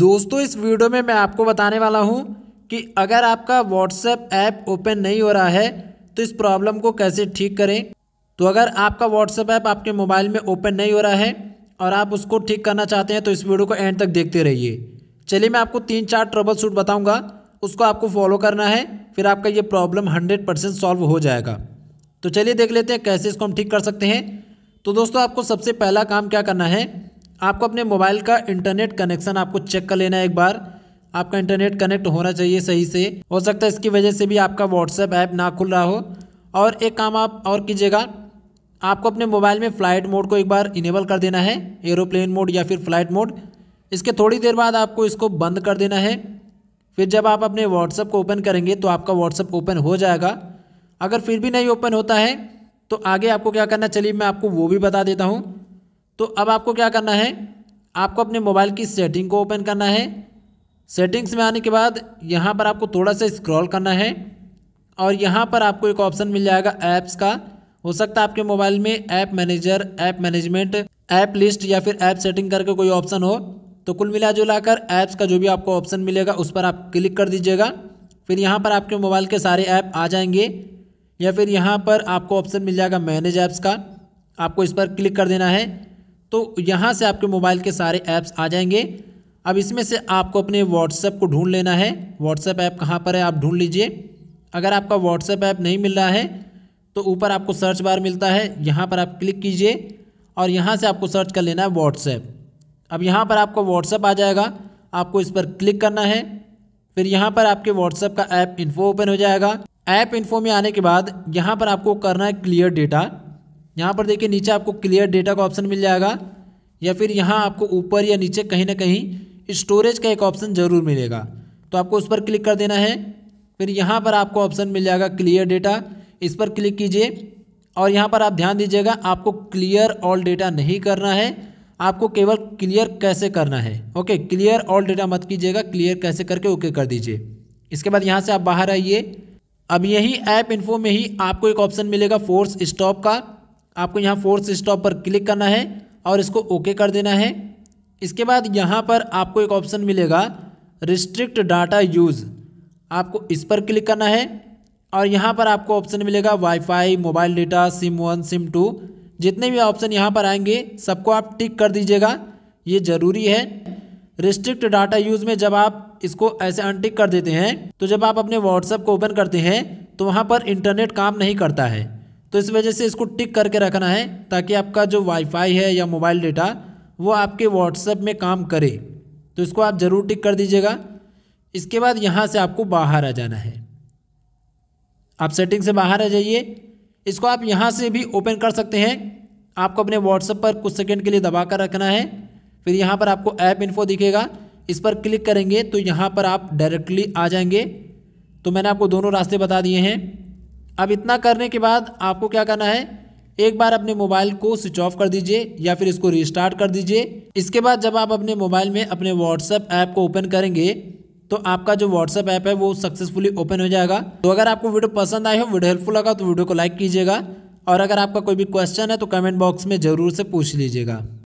दोस्तों इस वीडियो में मैं आपको बताने वाला हूँ कि अगर आपका व्हाट्सएप ऐप ओपन नहीं हो रहा है तो इस प्रॉब्लम को कैसे ठीक करें तो अगर आपका व्हाट्सएप ऐप आपके मोबाइल में ओपन नहीं हो रहा है और आप उसको ठीक करना चाहते हैं तो इस वीडियो को एंड तक देखते रहिए चलिए मैं आपको तीन चार ट्रबल सूट बताऊँगा उसको आपको फॉलो करना है फिर आपका ये प्रॉब्लम हंड्रेड परसेंट सॉल्व हो जाएगा तो चलिए देख लेते हैं कैसे इसको हम ठीक कर सकते हैं तो दोस्तों आपको सबसे पहला काम क्या करना है आपको अपने मोबाइल का इंटरनेट कनेक्शन आपको चेक कर लेना है एक बार आपका इंटरनेट कनेक्ट होना चाहिए सही से हो सकता है इसकी वजह से भी आपका व्हाट्सएप ऐप ना खुल रहा हो और एक काम आप और कीजिएगा आपको अपने मोबाइल में फ़्लाइट मोड को एक बार इनेबल कर देना है एरोप्लेन मोड या फिर फ़्लाइट मोड इसके थोड़ी देर बाद आपको इसको बंद कर देना है फिर जब आप अपने व्हाट्सअप को ओपन करेंगे तो आपका व्हाट्सअप ओपन हो जाएगा अगर फिर भी नहीं ओपन होता है तो आगे आपको क्या करना चलिए मैं आपको वो भी बता देता हूँ तो अब आपको क्या करना है आपको अपने मोबाइल की सेटिंग को ओपन करना है सेटिंग्स में आने के बाद यहाँ पर आपको थोड़ा सा स्क्रॉल करना है और यहाँ पर आपको एक ऑप्शन मिल जाएगा ऐप्स का हो सकता है आपके मोबाइल में app manager app management app list या फिर ऐप सेटिंग करके कोई ऑप्शन हो तो कुल मिला जुला कर ऐप्स का जो भी आपको ऑप्शन मिलेगा उस पर आप क्लिक कर दीजिएगा फिर यहाँ पर आपके मोबाइल के सारे ऐप आ जाएंगे या फिर यहाँ पर आपको ऑप्शन मिल जाएगा मैनेज ऐप्स का आपको इस पर क्लिक कर देना है तो यहाँ से आपके मोबाइल के सारे ऐप्स आ जाएंगे अब इसमें से आपको अपने व्हाट्सएप को ढूंढ लेना है व्हाट्सएप ऐप कहाँ पर है आप ढूंढ लीजिए अगर आपका व्हाट्सएप ऐप नहीं मिल रहा है तो ऊपर आपको सर्च बार मिलता है यहाँ पर आप क्लिक कीजिए और यहाँ से आपको सर्च कर लेना है व्हाट्सएप अब यहाँ पर आपको व्हाट्सएप आ जाएगा आपको इस पर क्लिक करना है फिर यहाँ पर आपके व्हाट्सएप का ऐप इन्फो ओपन हो जाएगा ऐप इन्फो में आने के बाद यहाँ पर आपको करना है क्लियर डेटा यहाँ पर देखिए नीचे आपको क्लियर डेटा का ऑप्शन मिल जाएगा या फिर यहाँ आपको ऊपर या नीचे कहीं ना कहीं स्टोरेज का एक ऑप्शन ज़रूर मिलेगा तो आपको उस पर क्लिक कर देना है फिर यहाँ पर आपको ऑप्शन मिल जाएगा क्लियर डेटा इस पर क्लिक कीजिए और यहाँ पर आप ध्यान दीजिएगा आपको क्लियर ऑल डेटा नहीं करना है आपको केवल क्लियर कैसे करना है ओके क्लियर ऑल डेटा मत कीजिएगा क्लियर कैसे करके ओके कर दीजिए इसके बाद यहाँ से आप बाहर आइए अब यही ऐप इन्फो में ही आपको एक ऑप्शन मिलेगा फोर्स स्टॉप का आपको यहाँ फोर्स स्टॉप पर क्लिक करना है और इसको ओके कर देना है इसके बाद यहाँ पर आपको एक ऑप्शन मिलेगा रिस्ट्रिक्ट डाटा यूज़ आपको इस पर क्लिक करना है और यहाँ पर आपको ऑप्शन मिलेगा WiFi mobile data SIM one SIM two जितने भी ऑप्शन यहाँ पर आएंगे सबको आप टिक कर दीजिएगा ये ज़रूरी है रिस्ट्रिक्ट डाटा यूज़ में जब आप इसको ऐसे अनटिक कर देते हैं तो जब आप अपने व्हाट्सएप को ओपन करते हैं तो वहाँ पर इंटरनेट काम नहीं करता है तो इस वजह से इसको टिक करके रखना है ताकि आपका जो वाईफाई है या मोबाइल डेटा वो आपके व्हाट्सएप में काम करे तो इसको आप ज़रूर टिक कर दीजिएगा इसके बाद यहाँ से आपको बाहर आ जाना है आप सेटिंग से बाहर आ जाइए इसको आप यहाँ से भी ओपन कर सकते हैं आपको अपने व्हाट्सएप पर कुछ सेकेंड के लिए दबा कर रखना है फिर यहाँ पर आपको ऐप इन्फो दिखेगा इस पर क्लिक करेंगे तो यहाँ पर आप डायरेक्टली आ जाएंगे तो मैंने आपको दोनों रास्ते बता दिए हैं अब इतना करने के बाद आपको क्या करना है एक बार अपने मोबाइल को स्विच ऑफ कर दीजिए या फिर इसको रिस्टार्ट कर दीजिए इसके बाद जब आप अपने मोबाइल में अपने व्हाट्सएप ऐप को ओपन करेंगे तो आपका जो व्हाट्सएप ऐप है वो सक्सेसफुली ओपन हो जाएगा तो अगर आपको वीडियो पसंद आए हो वीडियो हेल्पफुल लगा तो वीडियो को लाइक कीजिएगा और अगर आपका कोई भी क्वेश्चन है तो कमेंट बॉक्स में ज़रूर से पूछ लीजिएगा